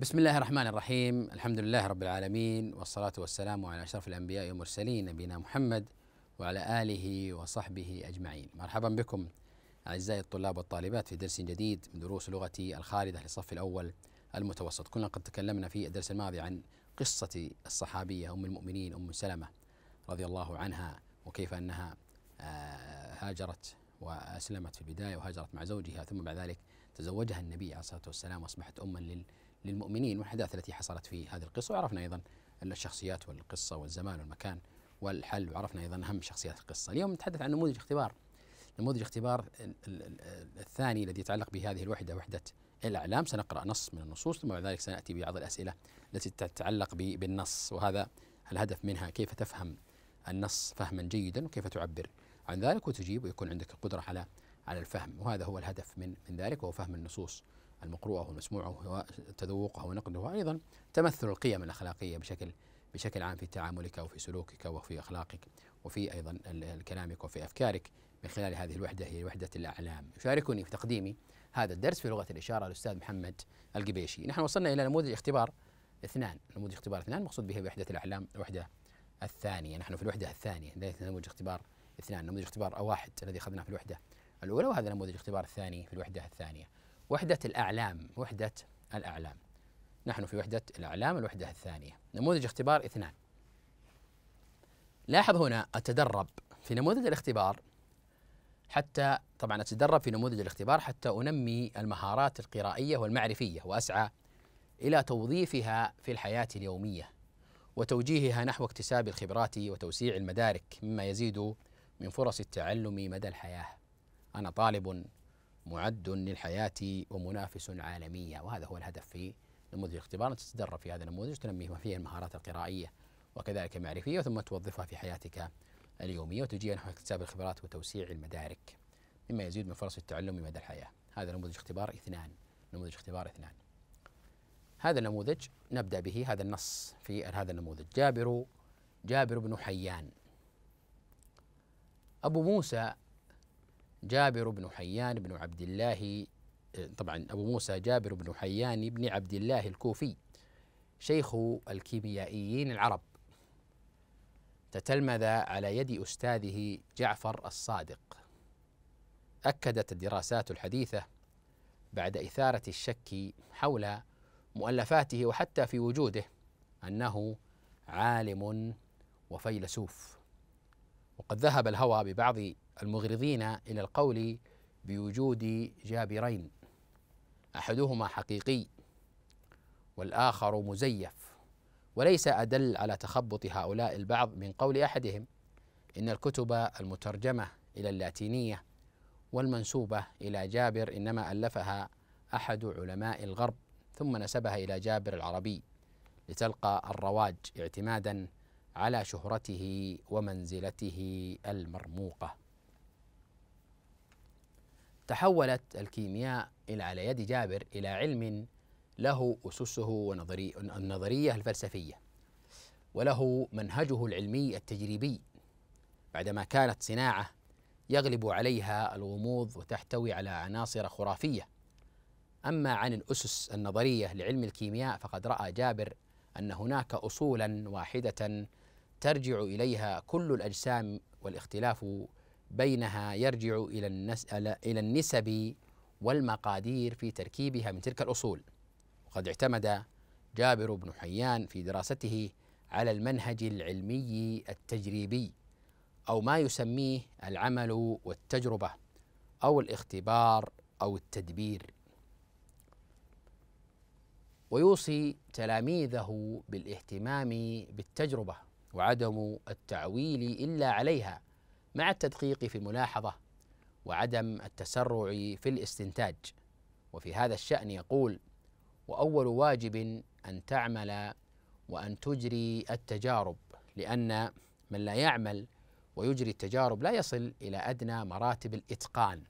بسم الله الرحمن الرحيم الحمد لله رب العالمين والصلاة والسلام على أشرف الأنبياء والمرسلين نبينا محمد وعلى آله وصحبه أجمعين مرحبا بكم أعزائي الطلاب والطالبات في درس جديد من دروس لغة الخالدة للصف الأول المتوسط كنا قد تكلمنا في الدرس الماضي عن قصة الصحابية أم المؤمنين أم سلمة رضي الله عنها وكيف أنها هاجرت وأسلمت في البداية وهاجرت مع زوجها ثم بعد ذلك تزوجها النبي عليه الصلاة والسلام وأصبحت أما لل للمؤمنين والحداثة التي حصلت في هذه القصة وعرفنا أيضا الشخصيات والقصة والزمان والمكان والحل وعرفنا أيضا أهم شخصيات القصة اليوم نتحدث عن نموذج اختبار نموذج اختبار الثاني الذي يتعلق بهذه الوحدة وحدة الإعلام سنقرأ نص من النصوص ثم بعد ذلك سنأتي ببعض الأسئلة التي تتعلق بالنص وهذا الهدف منها كيف تفهم النص فهما جيدا وكيف تعبر عن ذلك وتجيب ويكون عندك القدرة على على الفهم وهذا هو الهدف من من ذلك وهو فهم النصوص المقروءه والمسموعه وتذوقها ونقلها ونقدها ايضا تمثل القيم الاخلاقيه بشكل بشكل عام في تعاملك وفي سلوكك وفي اخلاقك وفي ايضا كلامك وفي افكارك من خلال هذه الوحده هي وحده الاعلام. يشاركني في تقديم هذا الدرس في لغه الاشاره الاستاذ محمد القبيشي. نحن وصلنا الى نموذج اختبار اثنان، نموذج اختبار اثنان مقصود به وحده الاعلام الوحده الثانيه، نحن في الوحده الثانيه، ليس نموذج اختبار اثنان، نموذج اختبار واحد الذي اخذناه في الوحده الاولى وهذا نموذج اختبار الثاني في الوحده الثانيه. وحدة الأعلام وحدة الأعلام نحن في وحدة الأعلام الوحدة الثانية نموذج اختبار اثنان لاحظ هنا أتدرب في نموذج الاختبار حتى طبعا أتدرب في نموذج الاختبار حتى أنمي المهارات القرائية والمعرفية وأسعى إلى توظيفها في الحياة اليومية وتوجيهها نحو اكتساب الخبرات وتوسيع المدارك مما يزيد من فرص التعلم مدى الحياة أنا طالب معد للحياة ومنافس عالمية وهذا هو الهدف في نموذج الاختبار أن تتدرب في هذا النموذج تنمي فيه المهارات القرائية وكذلك المعرفية ثم توظفها في حياتك اليومية وتجيها نحو اكتساب الخبرات وتوسيع المدارك مما يزيد من فرص التعلم مدى الحياة هذا نموذج اختبار اثنان نموذج اختبار اثنان هذا النموذج نبدأ به هذا النص في هذا النموذج جابر جابر بن حيان أبو موسى جابر بن حيان بن عبد الله طبعا أبو موسى جابر بن حيان بن عبد الله الكوفي شيخ الكيميائيين العرب تتلمذ على يد أستاذه جعفر الصادق أكدت الدراسات الحديثة بعد إثارة الشك حول مؤلفاته وحتى في وجوده أنه عالم وفيلسوف وقد ذهب الهوى ببعض المغرضين إلى القول بوجود جابرين أحدهما حقيقي والآخر مزيف وليس أدل على تخبط هؤلاء البعض من قول أحدهم إن الكتب المترجمة إلى اللاتينية والمنسوبة إلى جابر إنما ألفها أحد علماء الغرب ثم نسبها إلى جابر العربي لتلقى الرواج اعتمادا على شهرته ومنزلته المرموقه تحولت الكيمياء إلى على يد جابر إلى علم له أسسه ونظري النظرية الفلسفية وله منهجه العلمي التجريبي بعدما كانت صناعة يغلب عليها الغموض وتحتوي على عناصر خرافية أما عن الأسس النظرية لعلم الكيمياء فقد رأى جابر أن هناك أصولا واحدة ترجع إليها كل الأجسام والاختلاف بينها يرجع إلى, النس إلى النسب والمقادير في تركيبها من تلك الأصول وقد اعتمد جابر بن حيان في دراسته على المنهج العلمي التجريبي أو ما يسميه العمل والتجربة أو الاختبار أو التدبير ويوصي تلاميذه بالاهتمام بالتجربه وعدم التعويل الا عليها مع التدقيق في الملاحظة وعدم التسرع في الاستنتاج وفي هذا الشأن يقول وأول واجب أن تعمل وأن تجري التجارب لأن من لا يعمل ويجري التجارب لا يصل إلى أدنى مراتب الإتقان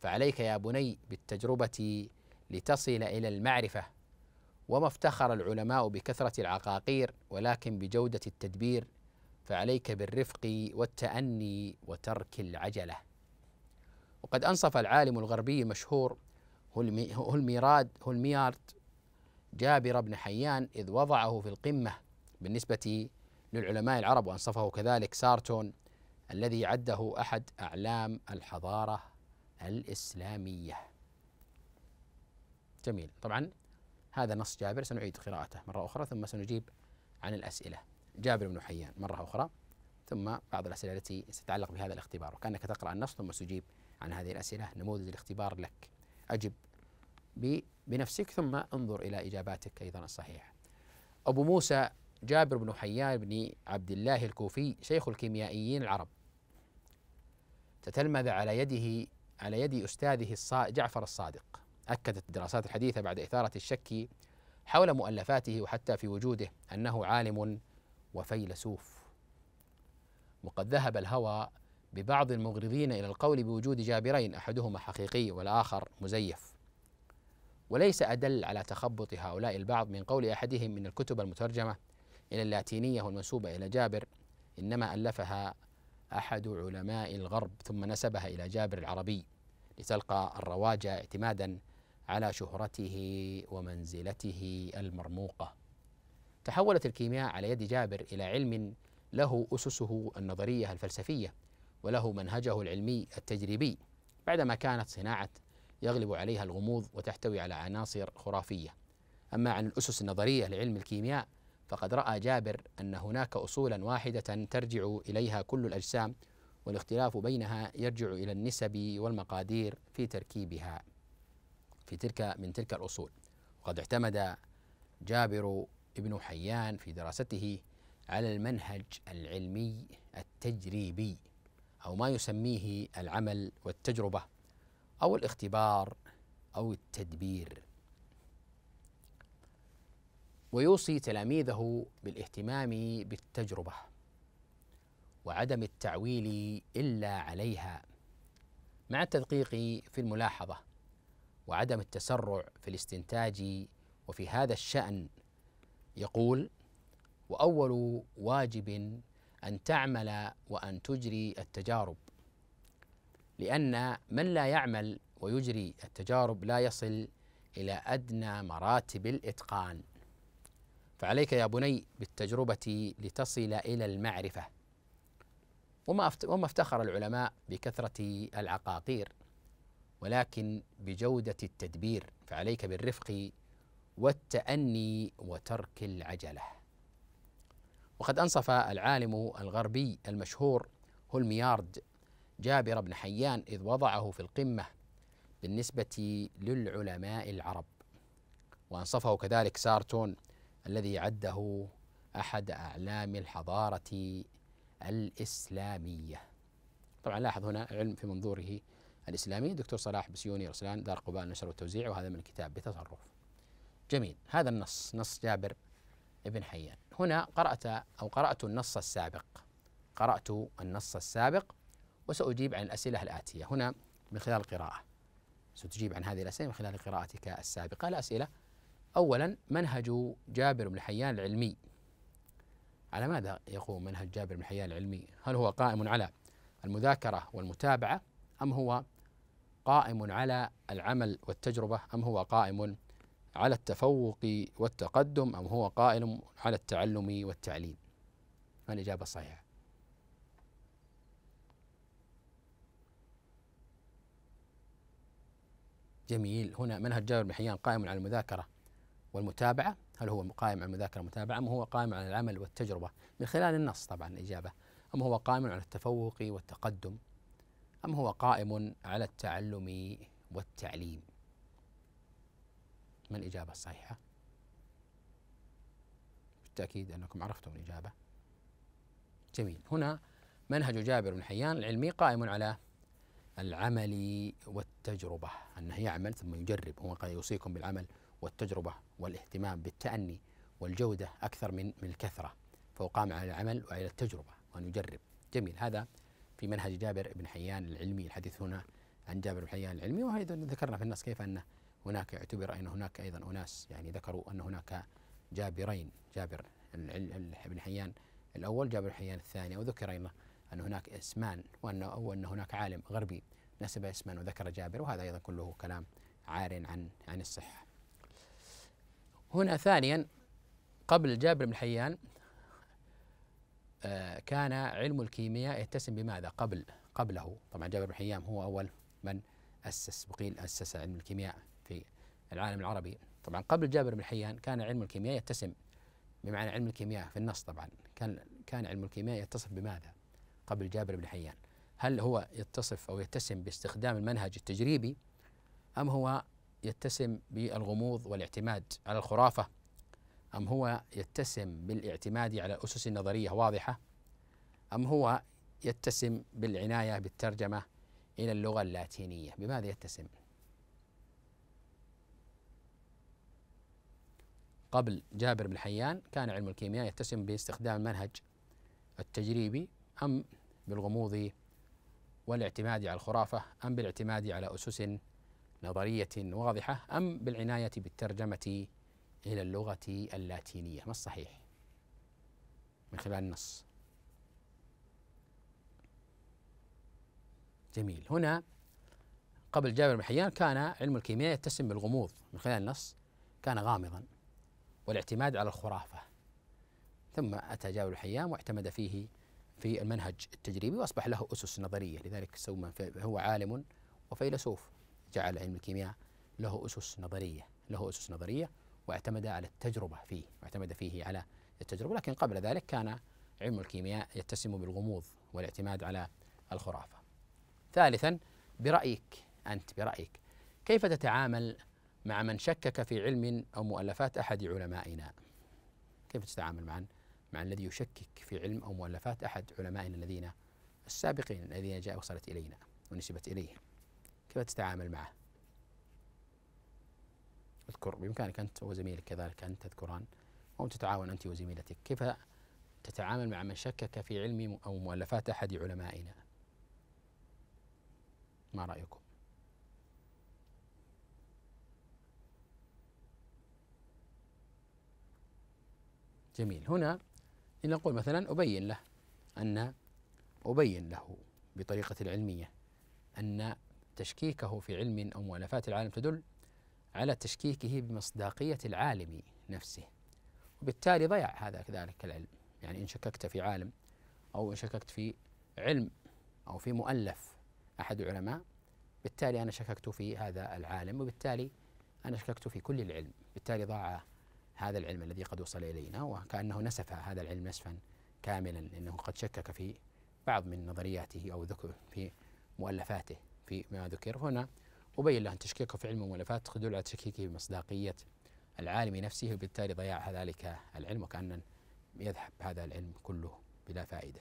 فعليك يا بني بالتجربة لتصل إلى المعرفة وما افتخر العلماء بكثرة العقاقير ولكن بجودة التدبير فعليك بالرفق والتأني وترك العجلة وقد أنصف العالم الغربي المشهور هو الميارد جابر بن حيان إذ وضعه في القمة بالنسبة للعلماء العرب وأنصفه كذلك سارتون الذي عده أحد أعلام الحضارة الإسلامية جميل طبعا هذا نص جابر سنعيد قراءته مرة أخرى ثم سنجيب عن الأسئلة جابر بن حيان مرة أخرى ثم بعض الأسئلة التي ستتعلق بهذا الاختبار وكأنك تقرأ النص ثم تجيب عن هذه الأسئلة نموذج الاختبار لك أجب بنفسك ثم انظر إلى إجاباتك أيضا الصحيحة أبو موسى جابر بن حيان بن عبد الله الكوفي شيخ الكيميائيين العرب تتلمذ على يده على يد أستاذه الصا... جعفر الصادق أكدت الدراسات الحديثة بعد إثارة الشك حول مؤلفاته وحتى في وجوده أنه عالم وفيلسوف وقد ذهب الهوى ببعض المغرضين الى القول بوجود جابرين احدهما حقيقي والاخر مزيف وليس ادل على تخبط هؤلاء البعض من قول احدهم من الكتب المترجمه الى اللاتينيه والمنسوبه الى جابر انما الفها احد علماء الغرب ثم نسبها الى جابر العربي لتلقى الرواج اعتمادا على شهرته ومنزلته المرموقه تحولت الكيمياء على يد جابر إلى علم له أسسه النظرية الفلسفية وله منهجه العلمي التجريبي بعدما كانت صناعة يغلب عليها الغموض وتحتوي على عناصر خرافية أما عن الأسس النظرية لعلم الكيمياء فقد رأى جابر أن هناك أصولا واحدة ترجع إليها كل الأجسام والاختلاف بينها يرجع إلى النسب والمقادير في تركيبها في تلك من تلك الأصول وقد اعتمد جابر ابن حيان في دراسته على المنهج العلمي التجريبي او ما يسميه العمل والتجربه او الاختبار او التدبير ويوصي تلاميذه بالاهتمام بالتجربه وعدم التعويل الا عليها مع التدقيق في الملاحظه وعدم التسرع في الاستنتاج وفي هذا الشان يقول واول واجب ان تعمل وان تجري التجارب لان من لا يعمل ويجري التجارب لا يصل الى ادنى مراتب الاتقان فعليك يا بني بالتجربه لتصل الى المعرفه وما وما افتخر العلماء بكثره العقاقير ولكن بجوده التدبير فعليك بالرفق والتأني وترك العجلة. وقد أنصف العالم الغربي المشهور هولميارد جابر بن حيان إذ وضعه في القمة بالنسبة للعلماء العرب. وأنصفه كذلك سارتون الذي عده أحد أعلام الحضارة الإسلامية. طبعا لاحظ هنا علم في منظوره الإسلامي دكتور صلاح بسيوني رسلان دار قباء النشر والتوزيع وهذا من الكتاب بتصرف. جميل هذا النص نص جابر بن حيان هنا قرأت أو قرأت النص السابق قرأت النص السابق وسأجيب عن الأسئلة الآتية هنا من خلال القراءة ستجيب عن هذه الأسئلة من خلال قراءتك السابقة الأسئلة أولا منهج جابر بن حيان العلمي على ماذا يقوم منهج جابر بن حيان العلمي هل هو قائم على المذاكرة والمتابعة أم هو قائم على العمل والتجربة أم هو قائم على التفوق والتقدم أم هو قائم على التعلم والتعليم الإجابة الصحيحة جميل هنا منهج جابر بن حيان قائم على المذاكرة والمتابعة هل هو قائم على المذاكرة والمتابعة أم هو قائم على العمل والتجربة من خلال النص طبعا الإجابة أم هو قائم على التفوق والتقدم أم هو قائم على التعلم والتعليم ما الإجابة الصحيحة؟ بالتأكيد أنكم عرفتم الإجابة جميل هنا منهج جابر بن حيان العلمي قائم على العمل والتجربة أنه يعمل ثم يجرب هو قال يوصيكم بالعمل والتجربة والاهتمام بالتأني والجودة أكثر من من الكثرة فهو قام على العمل وعلى التجربة وأن يجرب جميل هذا في منهج جابر بن حيان العلمي الحديث هنا عن جابر بن حيان العلمي وأيضا ذكرنا في النص كيف أنه هناك اعتبر أن هناك أيضا أناس يعني ذكروا أن هناك جابرين جابر ابن حيان الأول جابر بن حيان الثاني وذكر أيضا أن هناك اسمان وأن أو أن هناك عالم غربي نسب اسما وذكر جابر وهذا أيضا كله كلام عار عن عن الصحة هنا ثانيا قبل جابر بن حيان آه، كان علم الكيمياء يتسم بماذا قبل قبله طبعا جابر بن حيان هو أول من أسس وقيل أسس علم الكيمياء العالم العربي طبعا قبل جابر بن حيان كان علم الكيمياء يتسم بمعنى علم الكيمياء في النص طبعا كان كان علم الكيمياء يتصف بماذا قبل جابر بن حيان هل هو يتصف او يتسم باستخدام المنهج التجريبي ام هو يتسم بالغموض والاعتماد على الخرافه ام هو يتسم بالاعتماد على اسس نظريه واضحه ام هو يتسم بالعنايه بالترجمه الى اللغه اللاتينيه بماذا يتسم قبل جابر بن حيان كان علم الكيمياء يتسم باستخدام المنهج التجريبي أم بالغموض والاعتماد على الخرافة أم بالاعتماد على أسس نظرية واضحة أم بالعناية بالترجمة إلى اللغة اللاتينية ما الصحيح من خلال النص جميل هنا قبل جابر بن حيان كان علم الكيمياء يتسم بالغموض من خلال النص كان غامضا والاعتماد على الخرافة ثم أتى جابر الحيام واعتمد فيه في المنهج التجريبي وأصبح له أسس نظرية لذلك هو عالم وفيلسوف جعل علم الكيمياء له أسس نظرية له أسس نظرية واعتمد على التجربة فيه واعتمد فيه على التجربة لكن قبل ذلك كان علم الكيمياء يتسم بالغموض والاعتماد على الخرافة ثالثا برأيك أنت برأيك كيف تتعامل مع من شكك في علم أو مؤلفات أحد علمائنا كيف تتعامل معا مع الذي يشكك في علم أو مؤلفات أحد علمائنا الذين السابقين الذين جاء وصلت إلينا ونسبت إليه كيف تتعامل معه اذكر بإمكانك أنت وزميلك كذلك أن تذكران أو تتعاون أنت وزميلتك كيف تتعامل مع من شكك في علم أو مؤلفات أحد علمائنا ما رأيكم جميل هنا لنقول مثلا أبين له أن أبين له بطريقة العلمية أن تشكيكه في علم أو مؤلفات العالم تدل على تشكيكه بمصداقية العالم نفسه وبالتالي ضيع هذا كذلك العلم يعني إن شككت في عالم أو إن شككت في علم أو في مؤلف أحد العلماء بالتالي أنا شككت في هذا العالم وبالتالي أنا شككت في كل العلم بالتالي ضاع هذا العلم الذي قد وصل إلينا وكأنه نسف هذا العلم نسفا كاملا لأنه قد شكك في بعض من نظرياته أو ذكر في مؤلفاته في ما ذكر هنا أبين له أن تشكيكه في علم المؤلفات تدل على تشكيكه بمصداقية العالم نفسه وبالتالي ضياع ذلك العلم وكأن يذهب هذا العلم كله بلا فائدة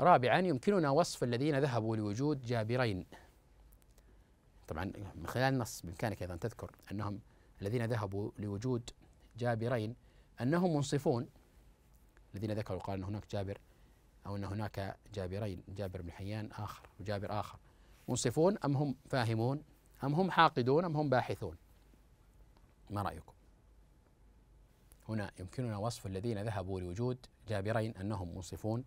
رابعا يمكننا وصف الذين ذهبوا لوجود جابرين طبعا من خلال النص بإمكانك أيضا تذكر أنهم الذين ذهبوا لوجود جابرين أنهم منصفون الذين ذكروا قال أن هناك جابر أو أن هناك جابرين جابر بن حيان آخر وجابر آخر منصفون أم هم فاهمون أم هم حاقدون أم هم باحثون ما رأيكم هنا يمكننا وصف الذين ذهبوا لوجود جابرين أنهم منصفون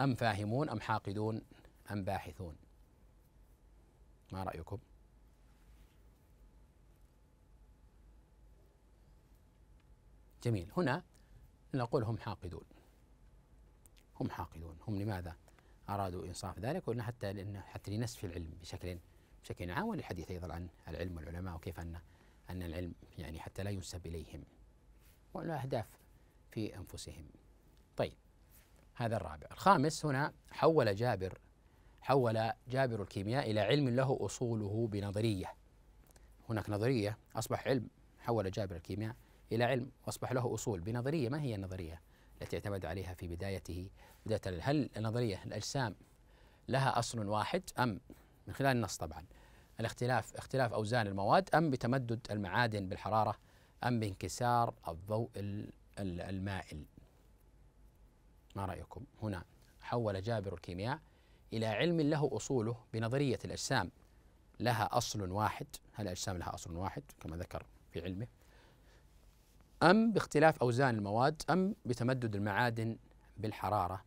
أم فاهمون أم حاقدون أم باحثون ما رأيكم جميل هنا نقول هم حاقدون هم حاقدون هم لماذا أرادوا إنصاف ذلك وإن حتى لأن حتى لنسف العلم بشكل بشكل عام والحديث أيضا عن العلم والعلماء وكيف أن أن العلم يعني حتى لا ينسب إليهم وله أهداف في أنفسهم طيب هذا الرابع الخامس هنا حول جابر حول جابر الكيمياء إلى علم له أصوله بنظرية هناك نظرية أصبح علم حول جابر الكيمياء إلى علم وأصبح له أصول بنظرية ما هي النظرية التي اعتمد عليها في بدايته بداية هل النظرية الأجسام لها أصل واحد أم من خلال النص طبعا الاختلاف اختلاف أوزان المواد أم بتمدد المعادن بالحرارة أم بانكسار الضوء المائل ما رأيكم هنا حول جابر الكيمياء إلى علم له أصوله بنظرية الأجسام لها أصل واحد هل الأجسام لها أصل واحد كما ذكر في علمه أم باختلاف أوزان المواد أم بتمدد المعادن بالحرارة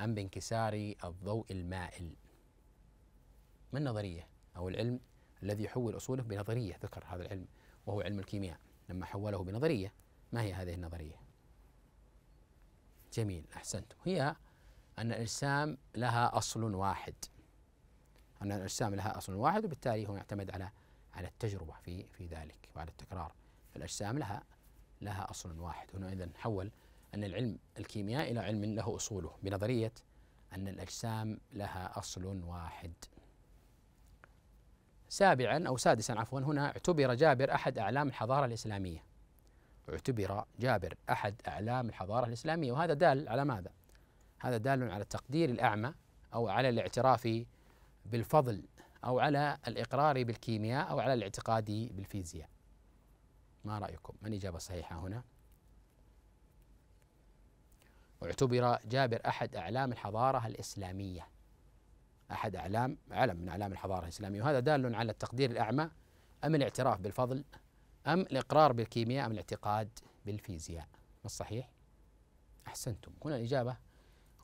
أم بانكسار الضوء المائل ما النظرية أو العلم الذي يحول أصوله بنظرية ذكر هذا العلم وهو علم الكيمياء لما حوله بنظرية ما هي هذه النظرية جميل أحسنت هي أن الأجسام لها أصل واحد أن الأجسام لها أصل واحد وبالتالي هو يعتمد على على التجربة في في ذلك وعلى التكرار الأجسام لها لها أصل واحد هنا إذا حول أن العلم الكيمياء إلى علم له أصوله بنظرية أن الأجسام لها أصل واحد سابعا أو سادسا عفوا هنا اعتبر جابر أحد أعلام الحضارة الإسلامية اعتبر جابر أحد أعلام الحضارة الإسلامية وهذا دال على ماذا؟ هذا دال على التقدير الأعمى أو على الاعتراف بالفضل أو على الإقرار بالكيمياء أو على الاعتقاد بالفيزياء ما رأيكم من إجابة صحيحة هنا واعتبر جابر أحد أعلام الحضارة الإسلامية أحد أعلام علم من أعلام الحضارة الإسلامية وهذا دال على التقدير الأعمى أم الاعتراف بالفضل أم الإقرار بالكيمياء أم الاعتقاد بالفيزياء ما الصحيح؟ أحسنتم هنا الإجابة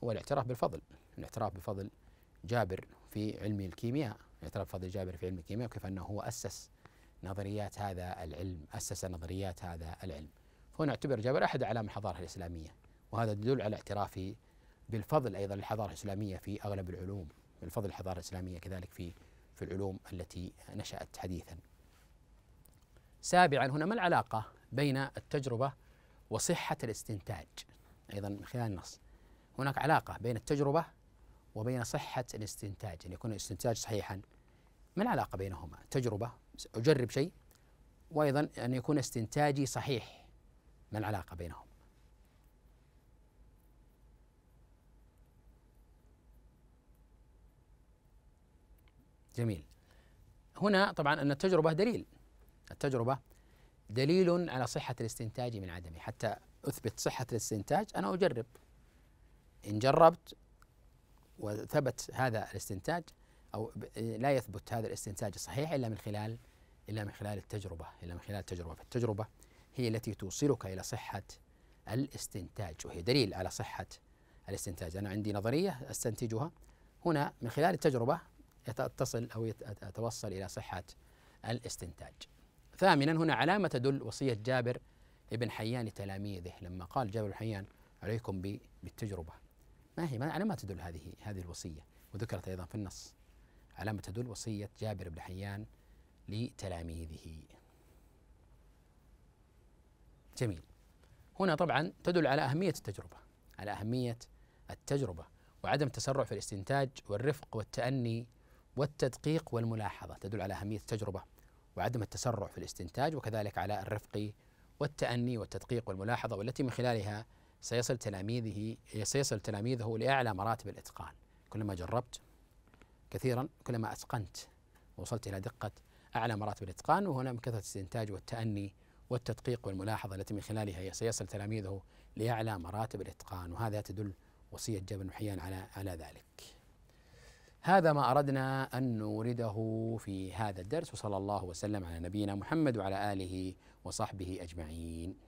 هو الاعتراف بالفضل الاعتراف بفضل جابر في علم الكيمياء الاعتراف بفضل جابر في علم الكيمياء وكيف أنه هو أسس نظريات هذا العلم أسس نظريات هذا العلم فهنا اعتبر جابر أحد أعلام الحضارة الإسلامية وهذا يدل على اعترافه بالفضل أيضا للحضارة الإسلامية في أغلب العلوم بالفضل الحضارة الإسلامية كذلك في في العلوم التي نشأت حديثا سابعا هنا ما العلاقة بين التجربة وصحة الاستنتاج أيضا من خلال النص هناك علاقة بين التجربة وبين صحة الاستنتاج أن يعني يكون الاستنتاج صحيحا ما العلاقة بينهما تجربة أجرب شيء وأيضا أن يكون استنتاجي صحيح ما العلاقة بينهم جميل هنا طبعا أن التجربة دليل التجربة دليل على صحة الاستنتاج من عدمه حتى أثبت صحة الاستنتاج أنا أجرب إن جربت وثبت هذا الاستنتاج او لا يثبت هذا الاستنتاج الصحيح الا من خلال الا من خلال التجربه الا من خلال التجربه فالتجربه هي التي توصلك الى صحه الاستنتاج وهي دليل على صحه الاستنتاج انا عندي نظريه استنتجها هنا من خلال التجربه يتصل او اتوصل الى صحه الاستنتاج ثامنا هنا علامه تدل وصيه جابر ابن حيان لتلاميذه لما قال جابر بن حيان عليكم بالتجربه ما هي ما على ما تدل هذه هذه الوصيه وذكرت ايضا في النص على ما تدل وصية جابر بن حيان لتلاميذه جميل هنا طبعا تدل على أهمية التجربة على أهمية التجربة وعدم التسرع في الاستنتاج والرفق والتأني والتدقيق والملاحظة تدل على أهمية التجربة وعدم التسرع في الاستنتاج وكذلك على الرفق والتأني والتدقيق والملاحظة والتي من خلالها سيصل تلاميذه سيصل تلاميذه لأعلى مراتب الإتقان كلما جربت كثيرا كلما أتقنت ووصلت إلى دقة أعلى مراتب الإتقان وهنا من كثرة الاستنتاج والتأني والتدقيق والملاحظة التي من خلالها سيصل تلاميذه لأعلى مراتب الإتقان وهذا تدل وصية جابر بن حيان على على ذلك. هذا ما أردنا أن نورده في هذا الدرس وصلى الله وسلم على نبينا محمد وعلى آله وصحبه أجمعين.